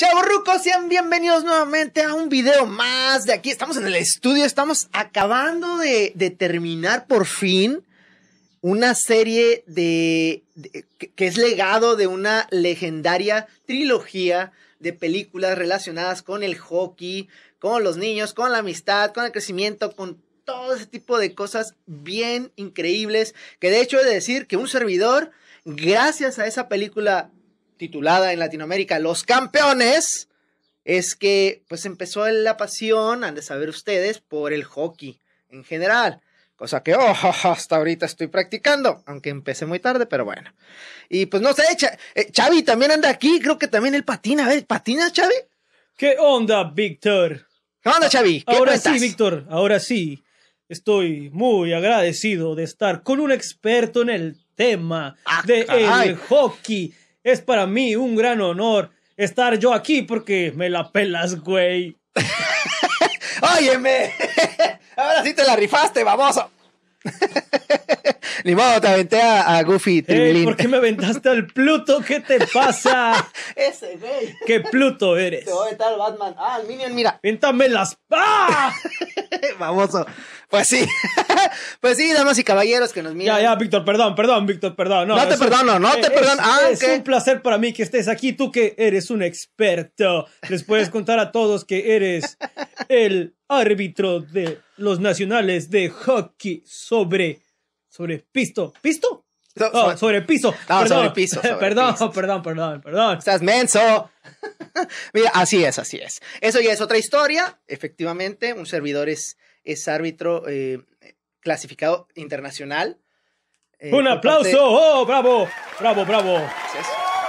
Chaburrucos, sean bienvenidos nuevamente a un video más de aquí. Estamos en el estudio, estamos acabando de, terminar por fin una serie que es legado de una legendaria trilogía de películas relacionadas con el hockey, con los niños, con la amistad, con el crecimiento, con todo ese tipo de cosas bien increíbles. Que de hecho he de decir que un servidor, gracias a esa película titulada en Latinoamérica Los Campeones, es que pues empezó la pasión, han de saber ustedes, por el hockey en general. Cosa que oh, hasta ahorita estoy practicando, aunque empecé muy tarde, pero bueno. Y pues no sé, eh, Xavi también anda aquí, creo que también él patina. A ver, ¿patinas, Xavi? ¿Qué onda, Víctor? ¿Qué onda, ah, Xavi? ¿Qué ahora sí, Víctor, ahora sí. Estoy muy agradecido de estar con un experto en el tema ah, de hockey es para mí un gran honor estar yo aquí porque me la pelas, güey. Óyeme. Ahora sí te la rifaste, baboso. Ni modo, te aventé a, Goofy hey, eh, ¿Por qué me aventaste al Pluto? ¿Qué te pasa? Ese, güey. ¿Qué Pluto eres? Te voy Batman. Ah, al Minion, mira. Véntame las. ¡Ah! Famoso. Pues sí. pues sí, damas y caballeros que nos miran. Ya, ya, Víctor, perdón, perdón, Víctor, perdón. No, te perdono, no te perdono. Ah, es, un placer para mí que estés aquí. Tú que eres un experto. Les puedes contar a todos que eres el árbitro de los nacionales de hockey sobre. sobre pisto. ¿Pisto? Oh, sobre, piso. perdón. sobre piso. perdón, perdón, perdón, perdón. Estás menso. Mira, así es, así es. Eso ya es otra historia. Efectivamente, un servidor es, es árbitro eh, clasificado internacional. Eh, un aplauso. Oh, bravo, bravo, bravo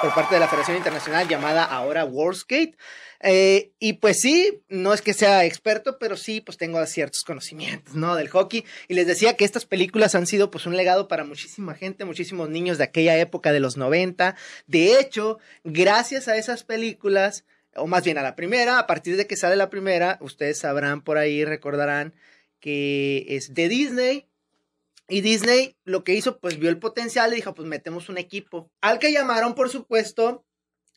por parte de la Federación Internacional llamada ahora World Skate. Eh, y pues sí, no es que sea experto, pero sí, pues tengo ciertos conocimientos, ¿no? Del hockey. Y les decía que estas películas han sido pues un legado para muchísima gente, muchísimos niños de aquella época de los 90. De hecho, gracias a esas películas, o más bien a la primera, a partir de que sale la primera, ustedes sabrán por ahí, recordarán que es de Disney y Disney lo que hizo, pues vio el potencial y dijo, pues metemos un equipo. Al que llamaron, por supuesto,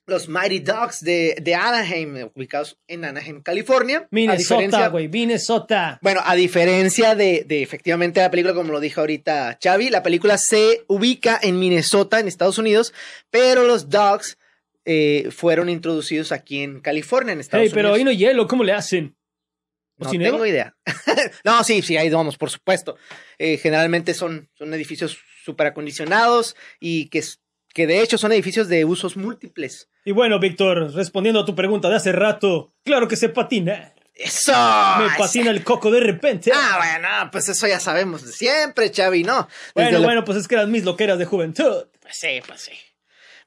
los Mighty Ducks de, Anaheim, ubicados en Anaheim, California. Minnesota, güey, Minnesota. Bueno, a diferencia de, efectivamente la película, como lo dijo ahorita Xavi, la película se ubica en Minnesota, en Estados Unidos, pero los Ducks eh, fueron introducidos aquí en California, en Estados Unidos. Pero ahí no hielo, ¿cómo le hacen? No tengo idea. no, sí, sí, ahí vamos, por supuesto. Eh, generalmente son, son edificios súper acondicionados y que, que de hecho son edificios de usos múltiples. Y bueno, Víctor, respondiendo a tu pregunta de hace rato, claro que se patina. Eso. Me patina el coco de repente. Ah, bueno, pues eso ya sabemos de siempre, Chavi, ¿no? bueno, bueno, pues es que eran mis loqueras de juventud. Pues sí, pues sí.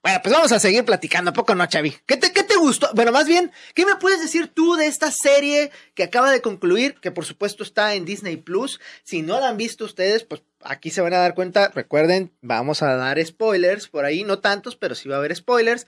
Bueno, pues vamos a seguir platicando, ¿a poco no, Chavi? ¿Qué te, ¿Qué te gustó? Bueno, más bien, ¿qué me puedes decir tú de esta serie que acaba de concluir, que por supuesto está en Disney Plus? Si no la han visto ustedes, pues aquí se van a dar cuenta. Recuerden, vamos a dar spoilers por ahí, no tantos, pero sí va a haber spoilers.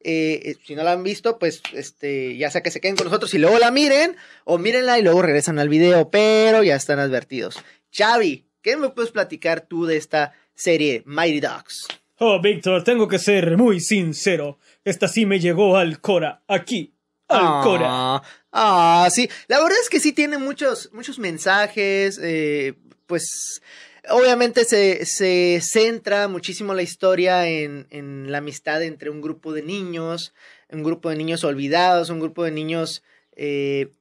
Eh, eh, si no la han visto, pues este, ya sea que se queden con nosotros y luego la miren, o mírenla y luego regresan al video, pero ya están advertidos. Chavi, ¿qué me puedes platicar tú de esta serie Mighty Dogs? Oh, Víctor, tengo que ser muy sincero. Esta sí me llegó al Cora, aquí, al ah, Cora. Ah, sí. La verdad es que sí tiene muchos, muchos mensajes, eh, pues... Obviamente se, centra muchísimo la historia en, la amistad entre un grupo de niños, un grupo de niños olvidados, un grupo de niños eh,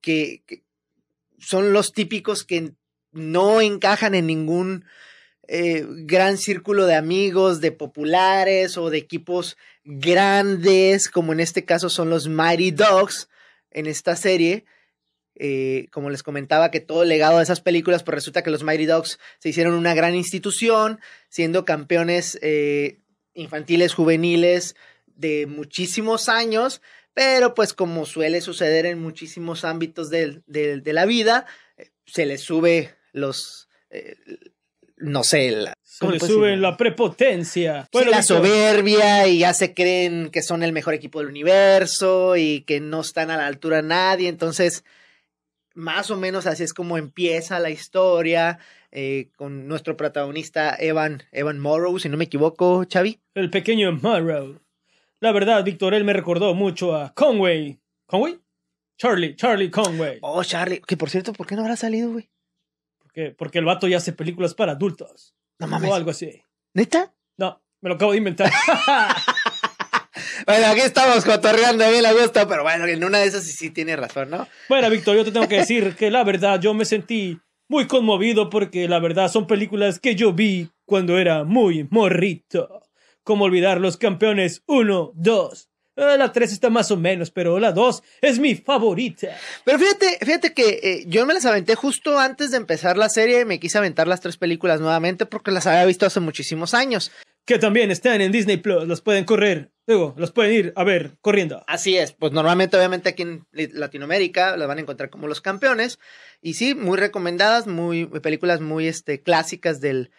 que son los típicos que no encajan en ningún eh, gran círculo de amigos, de populares o de equipos grandes, como en este caso son los Mighty Dogs en esta serie. Eh, como les comentaba, que todo el legado de esas películas, pues resulta que los Mighty Dogs se hicieron una gran institución, siendo campeones eh, infantiles, juveniles de muchísimos años, pero pues como suele suceder en muchísimos ámbitos de, la vida, se les sube los, no sé, la, se suben la prepotencia. Bueno, la soberbia y ya se creen que son el mejor equipo del universo y que no están a la altura nadie. Entonces, más o menos así es como empieza la historia eh, con nuestro protagonista Evan, Evan Morrow, si no me equivoco, Xavi. El pequeño Morrow. La verdad, Víctor, él me recordó mucho a Conway. ¿Conway? Charlie, Charlie Conway. Oh, Charlie. Que por cierto, ¿por qué no habrá salido, güey? porque, el vato ya hace películas para adultos. No O algo así. ¿Neta? No, me lo acabo de inventar. bueno, aquí estamos cotorreando mí a gusto, pero bueno, en una de esas sí, sí tiene razón, ¿no? Bueno, Víctor, yo te tengo que decir que la verdad yo me sentí muy conmovido porque la verdad son películas que yo vi cuando era muy morrito. Como olvidar los campeones 1, 2, eh, la 3 está más o menos, pero la 2 es mi favorita. Pero fíjate, fíjate que eh, yo me las aventé justo antes de empezar la serie y me quise aventar las tres películas nuevamente porque las había visto hace muchísimos años. Que también están en Disney Plus, las pueden correr, Luego las pueden ir a ver corriendo. Así es, pues normalmente, obviamente, aquí en Latinoamérica las van a encontrar como los campeones. Y sí, muy recomendadas, muy, películas muy este, clásicas del,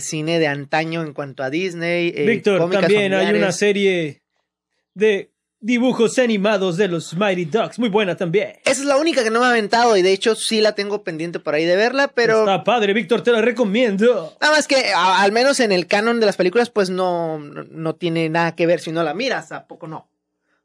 cine de antaño en cuanto a Disney. Eh, Víctor, también hay una serie de dibujos animados de los Mighty Ducks. Muy buena también. Esa es la única que no me ha aventado y de hecho sí la tengo pendiente por ahí de verla, pero... Está padre, Víctor, te la recomiendo. Nada más que al menos en el canon de las películas pues no, no, tiene nada que ver si no la miras, ¿a poco no?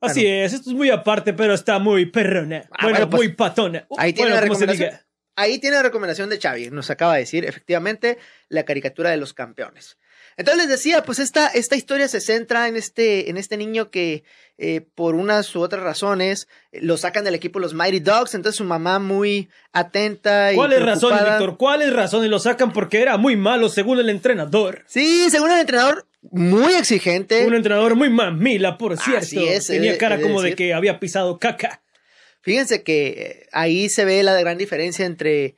Así es, esto es muy aparte, pero está muy perrona. Ah, bueno, pues, muy patona. Ahí tiene la recomendación. Ahí tiene la recomendación de Xavi, nos acaba de decir, efectivamente, la caricatura de los campeones. Entonces les decía, pues esta, esta historia se centra en este, en este niño que eh, por unas u otras razones eh, lo sacan del equipo los Mighty Dogs, entonces su mamá muy atenta. Y ¿Cuáles razones, Víctor? ¿Cuáles razones lo sacan porque era muy malo según el entrenador? Sí, según el entrenador, muy exigente. Un entrenador muy mamila, por cierto. Así es, Tenía cara como de que había pisado caca. Fíjense que eh, ahí se ve la gran diferencia entre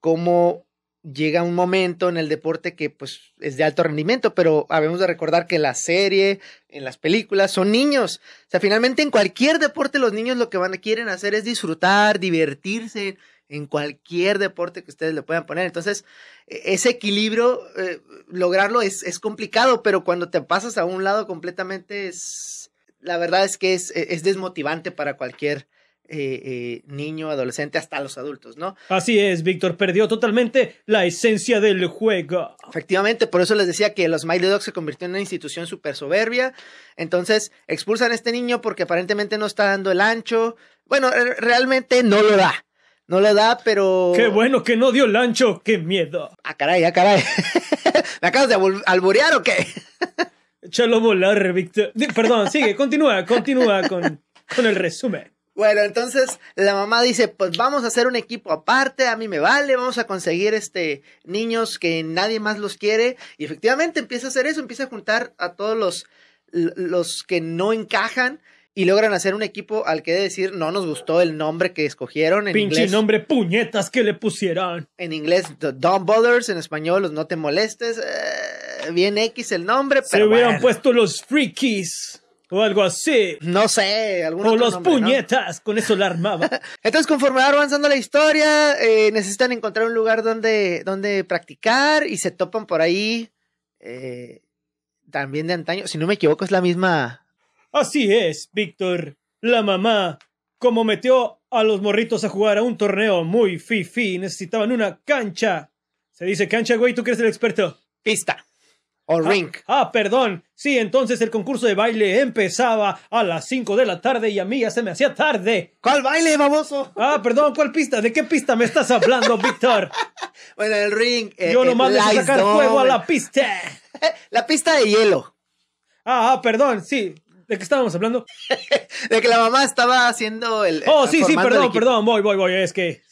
cómo llega un momento en el deporte que pues es de alto rendimiento, pero habemos de recordar que la serie, en las películas, son niños. O sea, finalmente en cualquier deporte los niños lo que van a quieren hacer es disfrutar, divertirse en cualquier deporte que ustedes le puedan poner. Entonces, e, ese equilibrio, eh, lograrlo es, complicado, pero cuando te pasas a un lado completamente, es, la verdad es que es, e, es desmotivante para cualquier eh, eh, niño, adolescente, hasta los adultos, ¿no? Así es, Víctor, perdió totalmente la esencia del juego. Efectivamente, por eso les decía que los Mighty Dogs se convirtió en una institución súper soberbia. Entonces, expulsan a este niño porque aparentemente no está dando el ancho. Bueno, realmente no lo da. No le da, pero. Qué bueno que no dio el ancho, qué miedo. Ah, caray, ah, caray. ¿Me acabas de alburear o qué? Échalo volar, Víctor. Perdón, sigue, continúa, continúa con, con el resumen. Bueno, entonces la mamá dice, pues vamos a hacer un equipo aparte, a mí me vale, vamos a conseguir este niños que nadie más los quiere. Y efectivamente empieza a hacer eso, empieza a juntar a todos los, los que no encajan y logran hacer un equipo al que decir no nos gustó el nombre que escogieron. En Pinche nombre puñetas que le pusieran. En inglés, The Dumb en español, los No Te Molestes. Eh, bien X el nombre, pero. Se hubieran puesto los Freakies o algo así. No sé, algunos. O los puñetas, con eso la armaba. Entonces, conforme va avanzando la historia, eh, necesitan encontrar un lugar donde, donde practicar y se topan por ahí. Eh, también de antaño, si no me equivoco, es la misma. Así es, Víctor. La mamá, como metió a los morritos a jugar a un torneo muy fifi, necesitaban una cancha. Se dice cancha, güey, tú que eres el experto. Pista. O ah, ring. Ah, perdón. Sí, entonces el concurso de baile empezaba a las 5 de la tarde y a mí ya se me hacía tarde. ¿Cuál baile, baboso? Ah, perdón, ¿cuál pista? ¿De qué pista me estás hablando, Víctor? bueno, el ring. Eh, yo Yo nomás es sacar fuego a la pista. la pista de hielo. Ah, ah, perdón, sí. ¿De qué estábamos hablando? de que la mamá estaba haciendo el. Eh, oh, sí, sí, perdón, perdón, voy, voy, voy. Es que.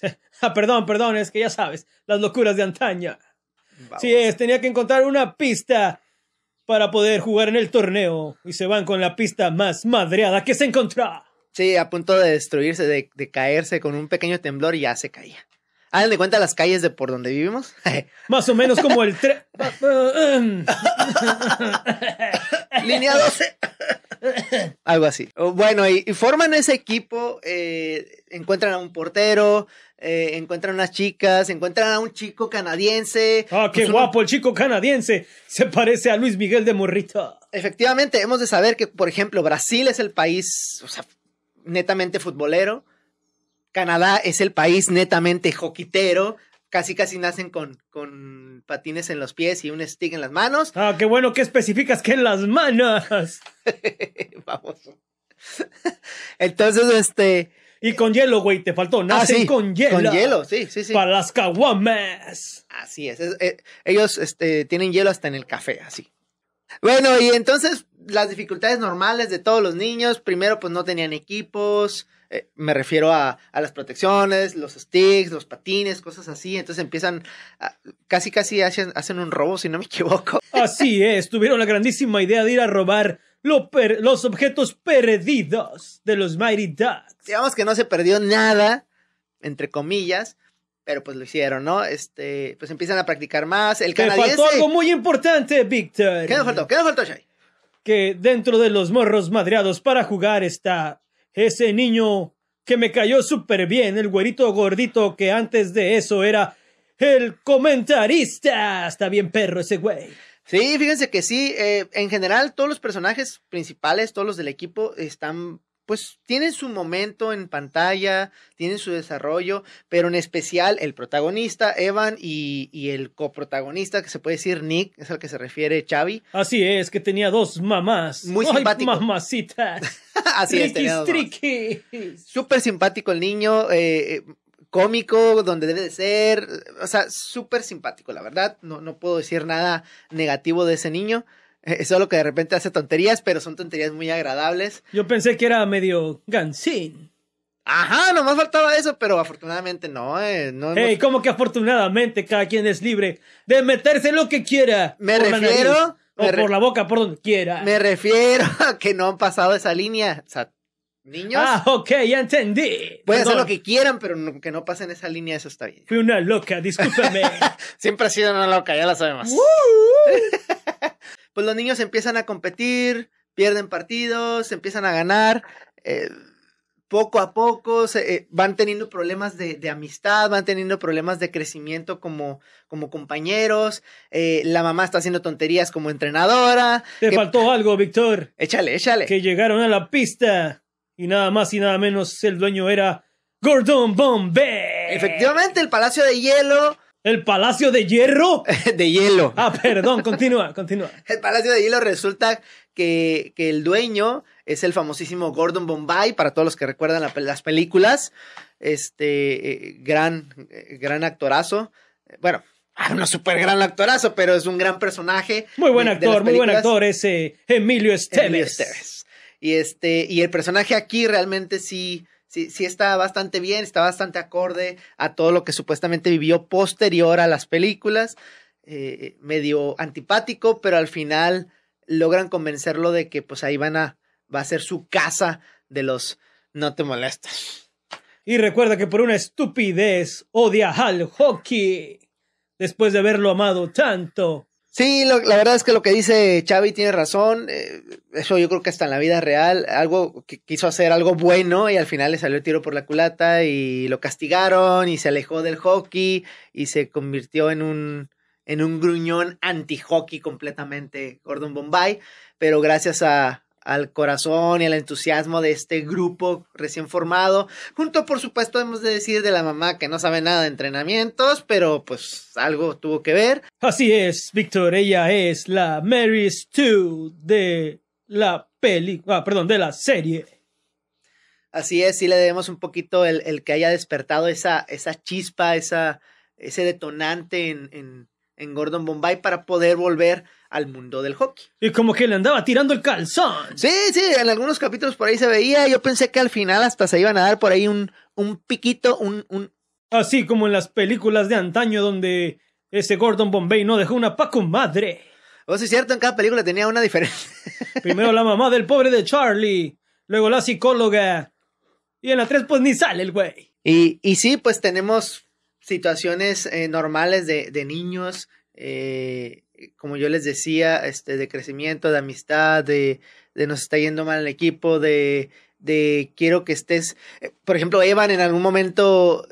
ah, perdón, perdón, es que ya sabes, las locuras de antaña. Sí es, tenía que encontrar una pista para poder jugar en el torneo y se van con la pista más madreada que se encontraba. Sí, a punto de destruirse, de, caerse con un pequeño temblor y ya se caía. Hagan de cuenta las calles de por donde vivimos. Más o menos como el tren. Línea 12. Algo así. Bueno, y, forman ese equipo, eh, encuentran a un portero, eh, encuentran unas chicas, encuentran a un chico canadiense. ¡Ah, qué pues guapo! El chico canadiense se parece a Luis Miguel de Morrita. Efectivamente, hemos de saber que, por ejemplo, Brasil es el país o sea, netamente futbolero. Canadá es el país netamente joquitero. Casi, casi nacen con, con patines en los pies y un stick en las manos. Ah, qué bueno que especificas que en las manos. Vamos. Entonces, este, y con hielo, güey, te faltó. Ah, Nacen con hielo. Con hielo, sí, sí, sí. Para las caguamas. Así es. Eh, ellos este, tienen hielo hasta en el café, así. Bueno, y entonces las dificultades normales de todos los niños. Primero, pues no tenían equipos. Eh, me refiero a, las protecciones, los sticks, los patines, cosas así. Entonces empiezan, casi, casi hacen, hacen un robo, si no me equivoco. Así es. Tuvieron la grandísima idea de ir a robar los objetos perdidos de los Mighty Ducks. Digamos que no se perdió nada, entre comillas, pero pues lo hicieron, ¿no? Este, pues empiezan a practicar más. El canadiense. faltó algo muy importante, Victor. ¿Qué nos faltó? ¿Qué nos faltó, Que dentro de los morros madreados para jugar está ese niño que me cayó súper bien, el güerito gordito que antes de eso era el comentarista. Está bien perro ese güey. Sí, fíjense que sí, eh, en general todos los personajes principales, todos los del equipo están pues tienen su momento en pantalla, tienen su desarrollo, pero en especial el protagonista, Evan, y, y, el coprotagonista, que se puede decir Nick, es al que se refiere Xavi. Así es, que tenía dos mamás. Muy simpático. Ay, mamacitas. Así es, tenía dos Súper simpático el niño, eh, eh cómico, donde debe de ser, o sea, súper simpático, la verdad, no, no puedo decir nada negativo de ese niño. Eh, es solo que de repente hace tonterías, pero son tonterías muy agradables. Yo pensé que era medio gansín. Ajá, nomás faltaba eso, pero afortunadamente no, eh, como que afortunadamente cada quien es libre de meterse lo que quiera. Me refiero. o por la boca, por donde quiera. Me refiero a que no han pasado esa línea. O sea, Niños. Ah, ok, ya entendí. Pueden hacer lo que quieran, pero que no pasen esa línea, eso está bien. Fui una loca, discúlpame. Siempre ha sido una loca, ya la sabemos. pues los niños empiezan a competir, pierden partidos, empiezan a ganar. Eh, poco a poco se, eh, van teniendo problemas de, amistad, van teniendo problemas de crecimiento como, como compañeros, eh, la mamá está haciendo tonterías como entrenadora. Te faltó algo, Víctor. Échale, échale. Que llegaron a la pista y nada más y nada menos el dueño era Gordon Bombay. Efectivamente, el Palacio de Hielo. ¿El Palacio de Hierro? de Hielo. Ah, perdón, continúa, continúa. El Palacio de Hielo resulta que, el dueño es el famosísimo Gordon Bombay, para todos los que recuerdan las películas. Este, eh, gran, eh, gran actorazo. Bueno, no súper gran actorazo, pero es un gran personaje. Muy buen actor, muy buen actor ese Emilio Esteves. Emilio y este, y el personaje aquí realmente sí, sí, sí está bastante bien, está bastante acorde a todo lo que supuestamente vivió posterior a las películas. Eh, medio antipático, pero al final logran convencerlo de que pues ahí van a, va a ser su casa de los no te molestas. Y recuerda que por una estupidez odia al hockey después de haberlo amado tanto. Sí, la verdad es que lo que dice Xavi tiene razón. Eh, eso yo creo que hasta en la vida real, algo que quiso hacer algo bueno y al final le salió el tiro por la culata y lo castigaron y se alejó del hockey y se convirtió en un, en un gruñón anti-hockey completamente Gordon Bombay. Pero gracias a, al corazón y al entusiasmo de este grupo recién formado. Junto, por supuesto, hemos de decir de la mamá que no sabe nada de entrenamientos, pero pues algo tuvo que ver. Así es, Víctor, ella es la Mary Stu de la película, ah, perdón, de la serie. Así es, sí le debemos un poquito el, que haya despertado esa, esa chispa, esa, ese detonante en en Gordon Bombay para poder volver al mundo del hockey. Y como que le andaba tirando el calzón. Sí, sí, en algunos capítulos por ahí se veía. Yo pensé que al final hasta se iban a dar por ahí un, un piquito, un, un... Así como en las películas de antaño donde ese Gordon Bombay no dejó una paco madre. Vos oh, es cierto, en cada película tenía una diferencia Primero la mamá del pobre de Charlie, luego la psicóloga. Y en la 3 pues ni sale el güey. Y, y sí, pues tenemos situaciones eh, normales de, de niños, eh, como yo les decía, este, de crecimiento, de amistad, de, de nos está yendo mal el equipo, de, de quiero que estés. Eh, por ejemplo, Evan en algún momento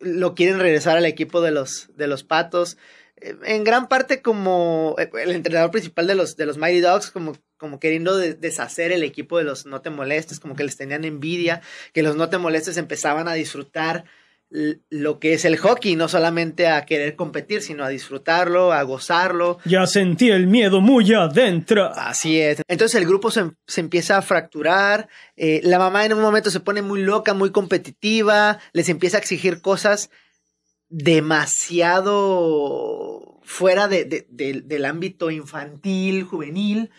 lo quieren regresar al equipo de los, de los patos. En gran parte como el entrenador principal de los, de los Mighty Dogs, como, como queriendo deshacer el equipo de los No Te Molestes, como que les tenían envidia, que los No Te Molestes empezaban a disfrutar lo que es el hockey, no solamente a querer competir, sino a disfrutarlo, a gozarlo. Ya sentí el miedo muy adentro. Así es. Entonces el grupo se, empieza a fracturar, eh, la mamá en un momento se pone muy loca, muy competitiva, les empieza a exigir cosas demasiado fuera del ámbito infantil, juvenil.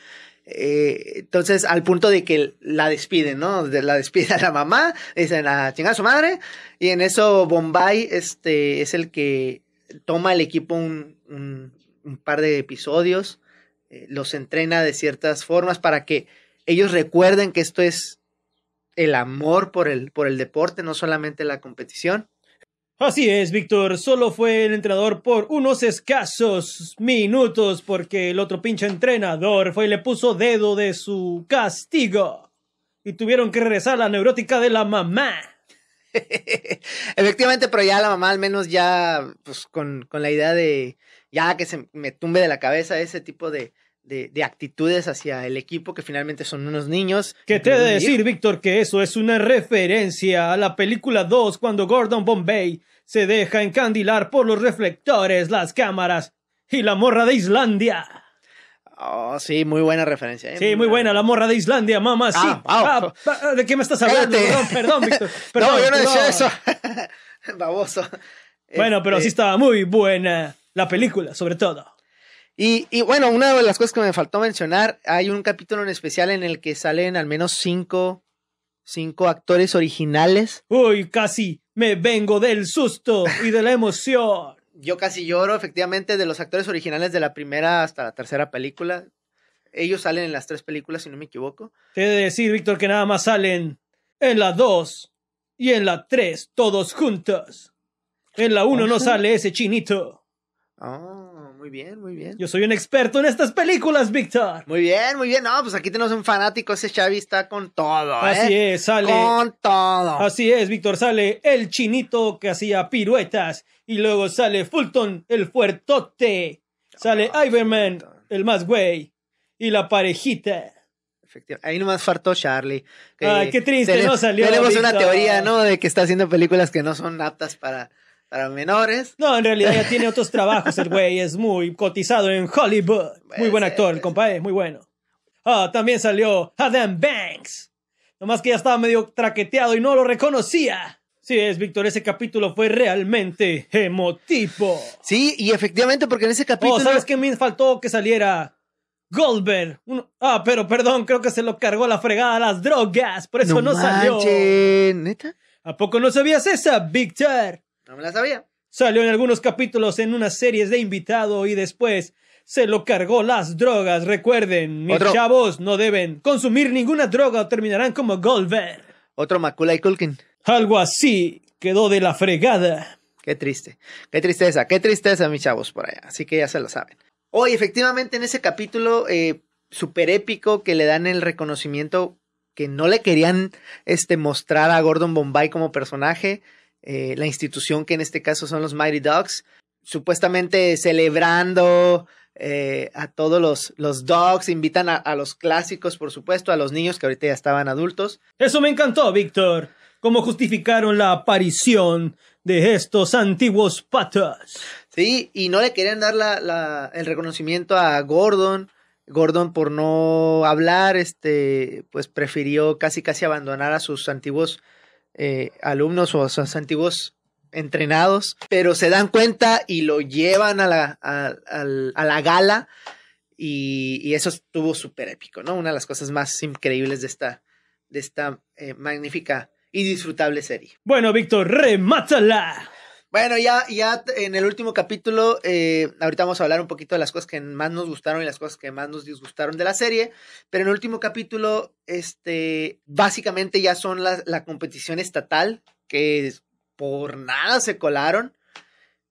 Eh, entonces, al punto de que la despiden, ¿no? La despide a la mamá, dicen a chingar a su madre, y en eso Bombay este, es el que toma el equipo un, par de episodios, eh, los entrena de ciertas formas para que ellos recuerden que esto es el amor por el, por el deporte, no solamente la competición. Así es, Víctor. Solo fue el entrenador por unos escasos minutos porque el otro pinche entrenador fue y le puso dedo de su castigo. Y tuvieron que regresar la neurótica de la mamá. Efectivamente, pero ya la mamá al menos ya, pues con, con la idea de ya que se me tumbe de la cabeza ese tipo de, de, actitudes hacia el equipo, que finalmente son unos niños. Que te he de decir, Víctor, que eso es una referencia a la película 2 cuando Gordon Bombay se deja encandilar por los reflectores, las cámaras y la morra de Islandia. Oh, sí, muy buena referencia. ¿eh? Sí, muy, buena. la morra de Islandia, mamá. Sí. Ah, ah, ah, ¿De qué me estás hablando? Perdón, Víctor. no, yo no decía eso. Baboso. Bueno, pero sí este estaba muy buena la película, sobre todo. Y, bueno, una de las cosas que me faltó mencionar, hay un capítulo en especial en el que salen al menos cinco, cinco actores originales. Uy, casi me vengo del susto y de la emoción. Yo casi lloro, efectivamente, de los actores originales de la primera hasta la tercera película. Ellos salen en las tres películas, si no me equivoco. Te he decir, Víctor, que nada más salen en la dos y en la tres, todos juntos. En la uno no sale ese chinito. Ah. Muy bien, muy bien. Yo soy un experto en estas películas, Víctor. Muy bien, muy bien. No, pues aquí tenemos un fanático. Ese Xavi está con todo. ¿eh? Así es, sale. Con todo. Así es, Víctor. Sale el chinito que hacía piruetas. Y luego sale Fulton, el fuertote. Sale oh, el más güey. Y la parejita. Ahí nomás faltó Charlie. Ay, qué triste, no salió. Tenemos una teoría, ¿no? De que está haciendo películas que no son aptas para para menores. No, en realidad ya tiene otros trabajos. El güey es muy cotizado en Hollywood. Muy buen actor, el compadre, eh, muy bueno. Ah, también salió Adam Banks. Nomás que ya estaba medio traqueteado y no lo reconocía. Sí, es Víctor, ese capítulo fue realmente emotivo. Sí, y efectivamente, porque en ese oh, capítulo. Oh, ¿sabes qué me faltó que saliera? Goldberg. Ah, pero perdón, creo que se lo cargó la fregada a las drogas, por eso no, salió. ¿Neta? ¿A poco no sabías esa, Víctor? No me la sabía. Salió en algunos capítulos en unas series de invitado y después se lo cargó las drogas. Recuerden, mis chavos no deben consumir ninguna droga o terminarán como Goldberg. Otro y Culkin. Algo así quedó de la fregada. Qué triste, qué tristeza, qué tristeza, mis chavos, por allá. Así que ya se lo saben. Hoy, efectivamente, en ese capítulo eh, súper épico que le dan el reconocimiento que no le querían este, mostrar a Gordon Bombay como personaje, eh, la institución que en este caso son los Mighty Dogs supuestamente celebrando eh, a todos los, los dogs, invitan a, los clásicos, por supuesto, a los niños que ahorita ya estaban adultos. Eso me encantó, Víctor. ¿Cómo justificaron la aparición de estos antiguos patas? Sí, y no le querían dar el reconocimiento a Gordon. Gordon, por no hablar, este, pues prefirió casi casi abandonar a sus antiguos eh, alumnos o sus antiguos entrenados, pero se dan cuenta y lo llevan a la, a, la gala y, eso estuvo súper épico, ¿no? Una de las cosas más increíbles de esta, de esta eh, magnífica y disfrutable serie. Bueno, Víctor, remátala. Bueno, ya, ya en el último capítulo, eh, ahorita vamos a hablar un poquito de las cosas que más nos gustaron y las cosas que más nos disgustaron de la serie, pero en el último capítulo, este, básicamente ya son la, la competición estatal, que por nada se colaron.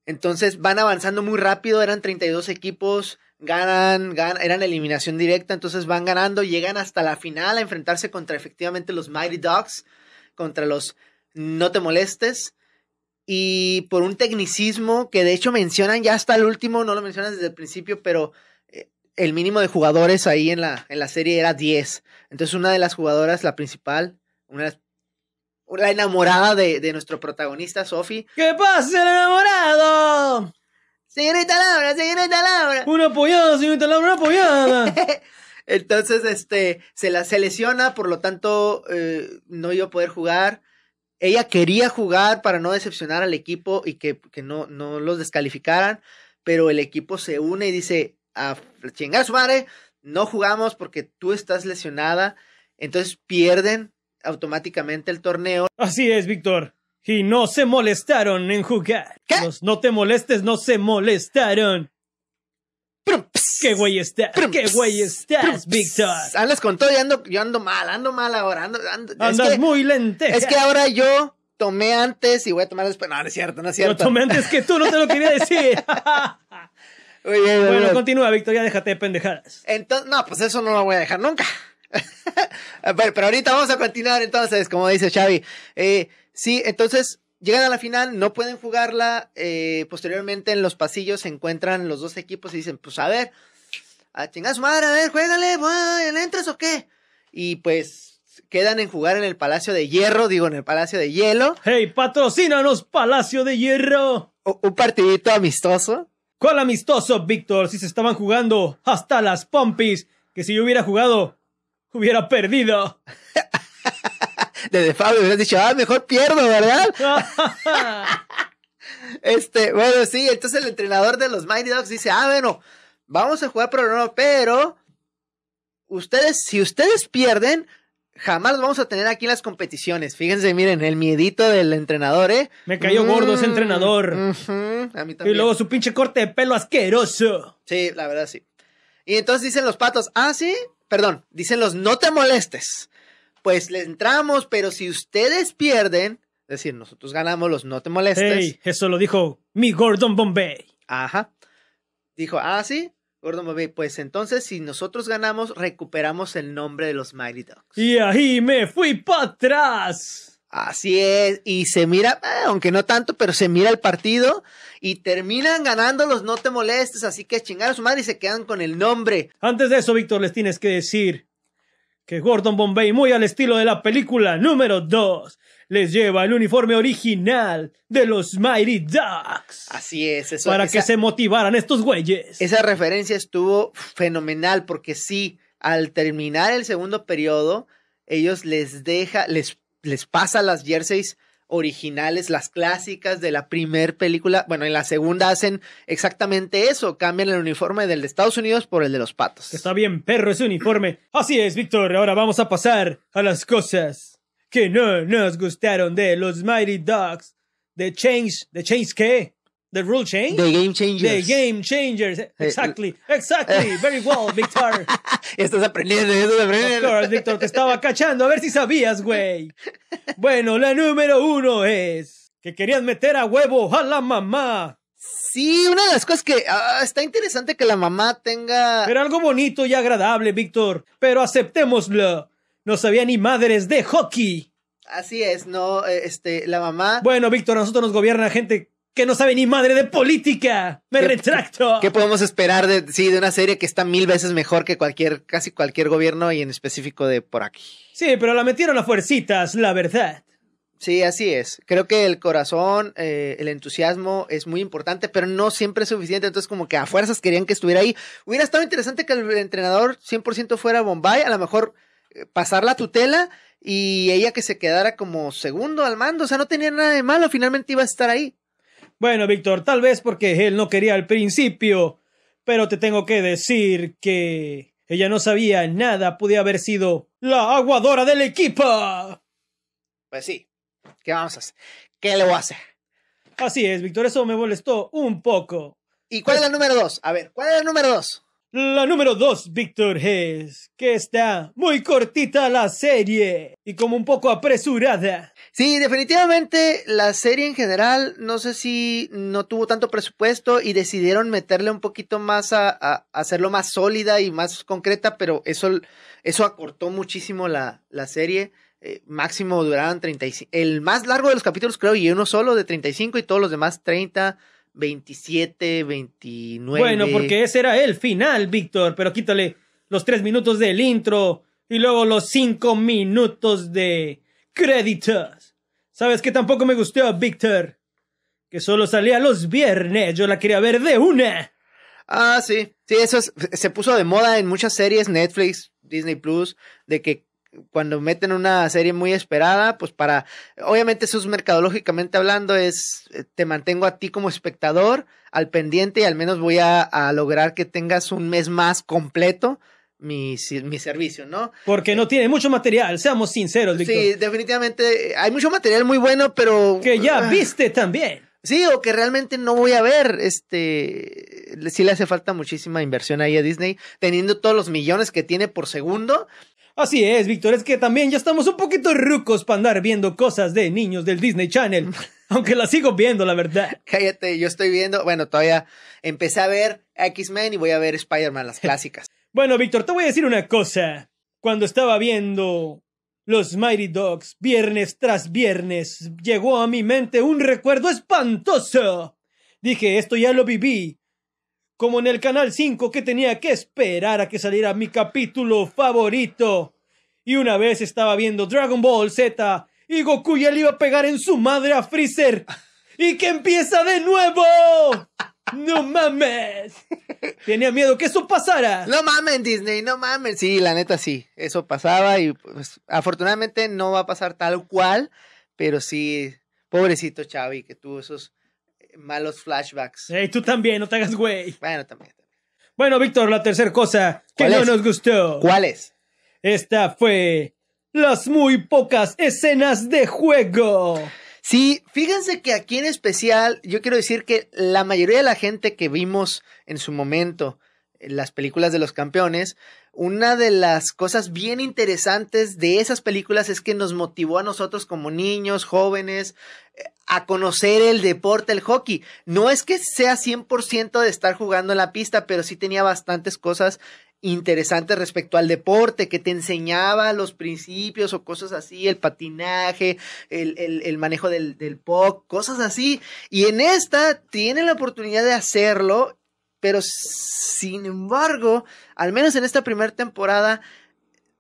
Entonces van avanzando muy rápido, eran 32 equipos, ganan, eran eliminación directa, entonces van ganando, llegan hasta la final a enfrentarse contra efectivamente los Mighty Dogs, contra los No Te Molestes y por un tecnicismo que de hecho mencionan ya hasta el último, no lo mencionan desde el principio, pero eh, el mínimo de jugadores ahí en la, en la serie era 10. Entonces una de las jugadoras, la principal, una la enamorada de, nuestro protagonista, Sofi. ¿Qué pasa, el enamorado? Señorita Laura, señorita Laura. Una apoyada, señorita Laura, una apoyada. Entonces, este, se la se lesiona, por lo tanto, eh, no iba a poder jugar ella quería jugar para no decepcionar al equipo y que, no, no, los descalificaran, pero el equipo se une y dice, a chingar no jugamos porque tú estás lesionada, entonces pierden automáticamente el torneo. Así es, Víctor. Y no se molestaron en jugar. no te molestes, no se molestaron. ¿Qué güey estás? ¿Qué güey estás, Víctor? Andas con todo, yo ando, yo ando mal, ando mal ahora. Ando, ando, Andas muy lente. Es que ahora yo tomé antes y voy a tomar después. No, no es cierto, no es cierto. Lo tomé antes que tú, no te lo quería decir. bueno, continúa, Víctor, ya déjate de pendejadas. Entonces, no, pues eso no lo voy a dejar nunca. pero, pero ahorita vamos a continuar entonces, como dice Xavi. Eh, sí, entonces Llegan a la final, no pueden jugarla. Eh, posteriormente en los pasillos se encuentran los dos equipos y dicen, pues a ver, a chingar su madre, a ver, juégale, entras o qué? Y pues quedan en jugar en el Palacio de Hierro, digo, en el Palacio de Hielo. ¡Hey, patrocínanos, Palacio de Hierro! un partidito amistoso. ¿Cuál amistoso, Víctor? Si se estaban jugando hasta las pompis, que si yo hubiera jugado, hubiera perdido. de Fabio hubieras dicho, ah, mejor pierdo, ¿verdad? este, bueno, sí, entonces el entrenador de los Mighty Dogs dice, ah, bueno, vamos a jugar no, pero ustedes, si ustedes pierden, jamás vamos a tener aquí en las competiciones. Fíjense, miren, el miedito del entrenador, ¿eh? Me cayó gordo ese mm, entrenador. a mí también. Y luego su pinche corte de pelo asqueroso. Sí, la verdad, sí. Y entonces dicen los patos, ah, sí, perdón, dicen los no te molestes pues le entramos, pero si ustedes pierden, es decir, nosotros ganamos los no te molestes. Hey, eso lo dijo mi Gordon Bombay. Ajá. Dijo, ah, sí, Gordon Bombay, pues entonces si nosotros ganamos, recuperamos el nombre de los Mighty Ducks. Y ahí me fui para atrás. Así es, y se mira, eh, aunque no tanto, pero se mira el partido y terminan ganando los no te molestes, así que chingar a su madre y se quedan con el nombre. Antes de eso, Víctor, les tienes que decir que Gordon Bombay, muy al estilo de la película número 2, les lleva el uniforme original de los Mighty Ducks. Así es, eso Para que se motivaran estos güeyes. Esa referencia estuvo fenomenal porque sí, al terminar el segundo periodo, ellos les deja, les, les pasa las jerseys originales, las clásicas de la primer película. Bueno, en la segunda hacen exactamente eso, cambian el uniforme del de Estados Unidos por el de los patos. Está bien, perro, es uniforme. Así es, Víctor, ahora vamos a pasar a las cosas que no nos gustaron de los Mighty Ducks. De Change, ¿de Change qué? The Rule Change. The Game Changers. The Game Changers. Eh, exactly. Eh. Exactly. Very well, Victor. estás aprendiendo, estás aprendiendo. Victor, te estaba cachando. A ver si sabías, güey. Bueno, la número uno es que querías meter a huevo a la mamá. Sí, una de las cosas que ah, está interesante que la mamá tenga... Pero algo bonito y agradable, Víctor. Pero aceptémoslo. No sabía ni madres de hockey. Así es, no, eh, este, la mamá. Bueno, Víctor, a nosotros nos gobierna gente que no sabe ni madre de política. Me retracto. ¿Qué podemos esperar de, sí, de una serie que está mil veces mejor que cualquier, casi cualquier gobierno y en específico de por aquí? Sí, pero la metieron a fuercitas, la verdad. Sí, así es. Creo que el corazón, eh, el entusiasmo es muy importante, pero no siempre es suficiente. Entonces, como que a fuerzas querían que estuviera ahí. Hubiera estado interesante que el entrenador 100% fuera a Bombay, a lo mejor eh, pasar la tutela y ella que se quedara como segundo al mando. O sea, no tenía nada de malo. Finalmente iba a estar ahí. Bueno, Víctor, tal vez porque él no quería al principio, pero te tengo que decir que ella no sabía nada, podía haber sido la aguadora del equipo. Pues sí, ¿qué vamos a hacer? ¿Qué le voy a hacer? Así es, Víctor, eso me molestó un poco. ¿Y cuál es la pues número dos? A ver, ¿cuál es la número dos? La número 2, Víctor, es que está muy cortita la serie y como un poco apresurada. Sí, definitivamente la serie en general, no sé si no tuvo tanto presupuesto y decidieron meterle un poquito más a, hacerlo más sólida y más concreta, pero eso, eso acortó muchísimo la, serie. Eh, máximo duraron 35, el más largo de los capítulos creo y uno solo de 35 y todos los demás 30, 27, 29. Bueno, porque ese era el final, Víctor, pero quítale los tres minutos del intro y luego los cinco minutos de créditos. ¿Sabes que tampoco me gustó, Víctor? Que solo salía los viernes, yo la quería ver de una. Ah, sí, sí, eso se puso de moda en muchas series, Netflix, Disney Plus, de que cuando meten una serie muy esperada, pues para, obviamente eso es mercadológicamente hablando, es, eh, te mantengo a ti como espectador al pendiente y al menos voy a, lograr que tengas un mes más completo. Mi, servicio, ¿no? Porque no tiene mucho material, seamos sinceros, Sí, definitivamente eh, hay mucho material muy bueno, pero... Que ya ah. viste también. Sí, o que realmente no voy a ver. Este, sí le hace falta muchísima inversión ahí a Disney, teniendo todos los millones que tiene por segundo. Así es, Víctor, es que también ya estamos un poquito rucos para andar viendo cosas de niños del Disney Channel. Aunque las sigo viendo, la verdad. Cállate, yo estoy viendo, bueno, todavía empecé a ver X-Men y voy a ver Spider-Man, las clásicas. bueno, Víctor, te voy a decir una cosa. Cuando estaba viendo los Mighty Dogs, viernes tras viernes, llegó a mi mente un recuerdo espantoso. Dije, esto ya lo viví como en el Canal 5 que tenía que esperar a que saliera mi capítulo favorito. Y una vez estaba viendo Dragon Ball Z y Goku ya le iba a pegar en su madre a Freezer. ¡Y que empieza de nuevo! ¡No mames! Tenía miedo que eso pasara. No mames, Disney, no mames. Sí, la neta sí, eso pasaba y pues, afortunadamente no va a pasar tal cual, pero sí, pobrecito Xavi que tuvo esos malos flashbacks. Ey, tú también, no te hagas güey. Bueno, también. Bueno, Víctor, la tercera cosa que no nos gustó. ¿Cuál es? Esta fue las muy pocas escenas de juego. Sí, fíjense que aquí en especial, yo quiero decir que la mayoría de la gente que vimos en su momento eh, las películas de los campeones, una de las cosas bien interesantes de esas películas es que nos motivó a nosotros como niños, jóvenes, eh, a conocer el deporte, el hockey. No es que sea 100% de estar jugando en la pista, pero sí tenía bastantes cosas interesantes respecto al deporte, que te enseñaba los principios o cosas así, el patinaje, el, el, manejo del, del cosas así. Y en esta tiene la oportunidad de hacerlo pero sin embargo, al menos en esta primera temporada,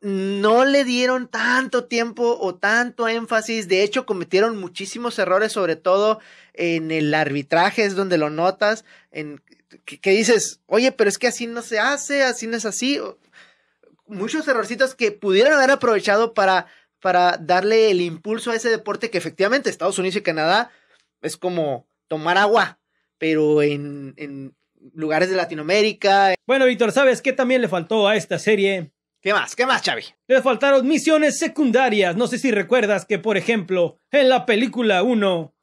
no le dieron tanto tiempo o tanto énfasis. De hecho, cometieron muchísimos errores, sobre todo en el arbitraje, es donde lo notas, en que, dices, oye, pero es que así no se hace, así no es así. Muchos errorcitos que pudieron haber aprovechado para, para darle el impulso a ese deporte que efectivamente Estados Unidos y Canadá es como tomar agua, pero en, lugares de Latinoamérica. Bueno, Víctor, ¿sabes qué también le faltó a esta serie? ¿Qué más? ¿Qué más, Xavi? Le faltaron misiones secundarias. No sé si recuerdas que, por ejemplo, en la película 1,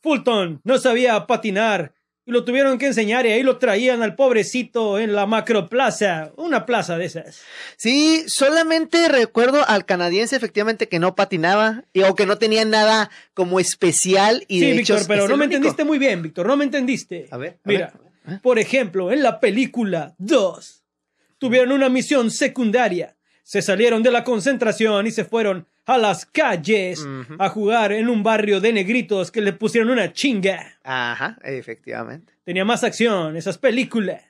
Fulton no sabía patinar y lo tuvieron que enseñar y ahí lo traían al pobrecito en la macroplaza, una plaza de esas. Sí, solamente recuerdo al canadiense efectivamente que no patinaba y, o que no tenía nada como especial y sí, Víctor, pero no me entendiste muy bien, Víctor, no me entendiste. A ver, mira. Ver, ¿Eh? Por ejemplo, en la película 2, tuvieron una misión secundaria. Se salieron de la concentración y se fueron a las calles a jugar en un barrio de negritos que le pusieron una chinga. Ajá, efectivamente. Tenía más acción esas películas.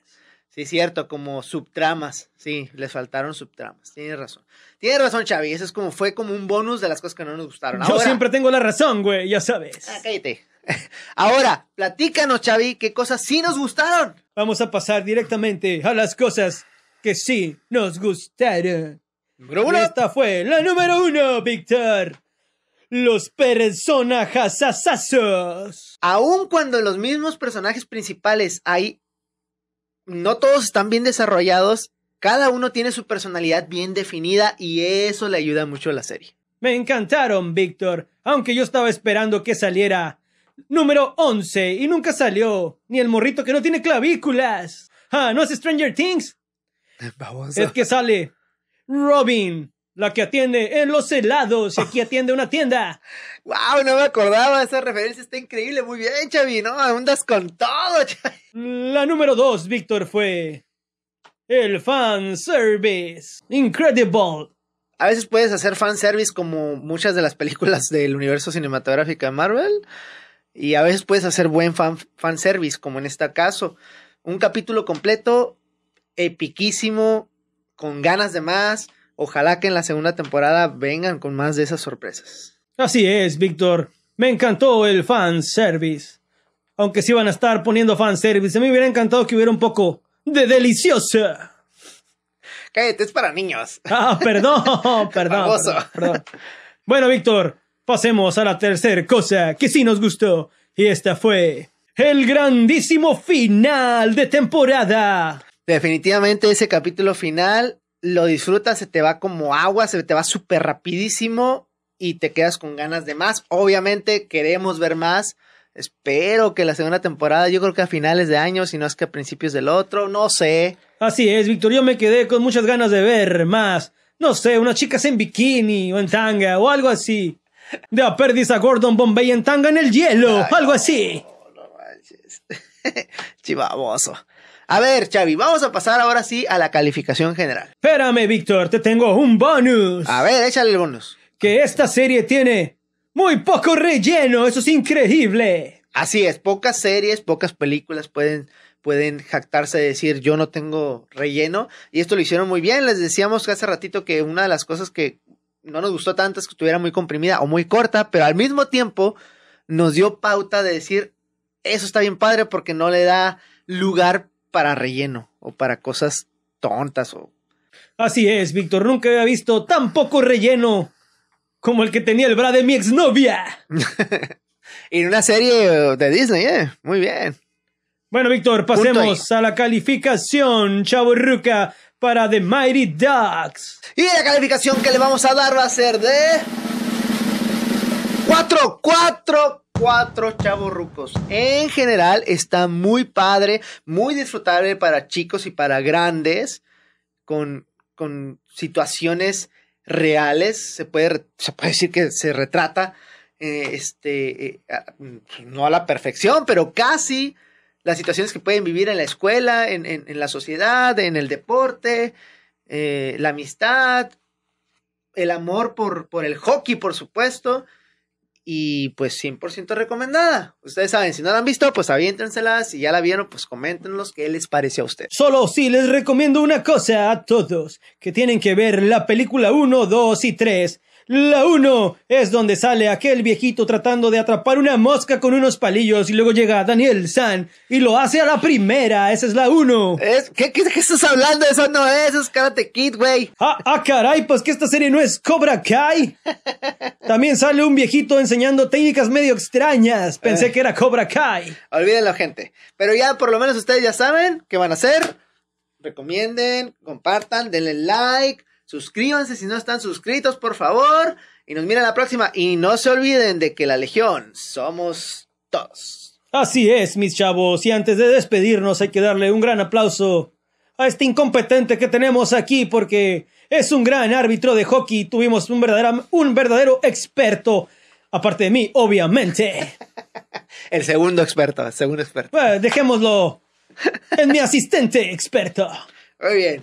Sí, cierto, como subtramas. Sí, les faltaron subtramas. Tienes razón. Tienes razón, Chavi. Eso es como, fue como un bonus de las cosas que no nos gustaron. Yo siempre tengo la razón, güey, ya sabes. Ah, cállate. Ahora, platícanos, Xavi, qué cosas sí nos gustaron. Vamos a pasar directamente a las cosas que sí nos gustaron. Número Esta fue la número uno, Víctor. Los personajes asazos. Aun cuando los mismos personajes principales hay. No todos están bien desarrollados. Cada uno tiene su personalidad bien definida y eso le ayuda mucho a la serie. Me encantaron, Víctor. Aunque yo estaba esperando que saliera número 11 y nunca salió. Ni el morrito que no tiene clavículas. Ah, ¿no es Stranger Things? Es que sale Robin, la que atiende en los helados y aquí atiende una tienda. ¡Wow! No me acordaba, esa referencia está increíble. Muy bien, Chavi, ¿no? Andas con todo, Chavi. La número 2, Víctor, fue el fan service. Incredible. A veces puedes hacer fan service como muchas de las películas del universo cinematográfico de Marvel. Y a veces puedes hacer buen fan, fanservice, como en este caso. Un capítulo completo, epiquísimo, con ganas de más. Ojalá que en la segunda temporada vengan con más de esas sorpresas. Así es, Víctor. Me encantó el fanservice. Aunque sí van a estar poniendo fanservice. A mí me hubiera encantado que hubiera un poco de deliciosa. Cállate, es para niños. Ah, perdón. perdón, perdón. Bueno, Víctor, Pasemos a la tercera cosa que sí nos gustó, y esta fue el grandísimo final de temporada. Definitivamente ese capítulo final lo disfrutas, se te va como agua, se te va súper rapidísimo y te quedas con ganas de más. Obviamente queremos ver más. Espero que la segunda temporada, yo creo que a finales de año, si no es que a principios del otro, no sé. Así es, Víctor, me quedé con muchas ganas de ver más. No sé, unas chicas en bikini o en tanga o algo así. de a a Gordon Bombay en tanga en el hielo, algo así. Chivaboso. A ver, Xavi, vamos a pasar ahora sí a la calificación general. Espérame, Víctor, te tengo un bonus. A ver, échale el bonus. Que esta serie tiene muy poco relleno, eso es increíble. Así es, pocas series, pocas películas pueden pueden jactarse de decir yo no tengo relleno y esto lo hicieron muy bien. Les decíamos hace ratito que una de las cosas que no nos gustó tanto es que estuviera muy comprimida o muy corta, pero al mismo tiempo nos dio pauta de decir, eso está bien padre porque no le da lugar para relleno o para cosas tontas o... Así es, Víctor, nunca había visto tan poco relleno como el que tenía el bra de mi exnovia. en una serie de Disney, eh, Muy bien. Bueno, Víctor, pasemos a la calificación, Chavo Ruca para The Mighty Ducks. Y la calificación que le vamos a dar va a ser de... 4, 4, 4 chavos rucos. En general está muy padre, muy disfrutable para chicos y para grandes, con, con situaciones reales. Se puede, se puede decir que se retrata, eh, este, eh, no a la perfección, pero casi las situaciones que pueden vivir en la escuela, en, la sociedad, en el deporte, eh, la amistad, el amor por, por el hockey, por supuesto. Y pues 100% recomendada. Ustedes saben, si no la han visto, pues aviéntenselas. Si ya la vieron, pues los qué les parece a usted Solo si les recomiendo una cosa a todos, que tienen que ver la película 1, 2 y 3 la 1 es donde sale aquel viejito tratando de atrapar una mosca con unos palillos y luego llega Daniel San y lo hace a la primera. Esa es la 1. ¿Qué, estás hablando? Eso no es, es Karate Kid, güey. Ah, ah caray, pues que esta serie no es Cobra Kai. También sale un viejito enseñando técnicas medio extrañas. Pensé eh. que era Cobra Kai. Olvídenlo, gente. Pero ya por lo menos ustedes ya saben qué van a hacer. Recomienden, compartan, denle like Suscríbanse si no están suscritos, por favor. Y nos miran la próxima. Y no se olviden de que la Legión somos todos. Así es, mis chavos. Y antes de despedirnos hay que darle un gran aplauso a este incompetente que tenemos aquí porque es un gran árbitro de hockey. Tuvimos un verdadero, un verdadero experto. Aparte de mí, obviamente. el segundo experto, segundo experto. dejémoslo. Es mi asistente experto. Muy bien.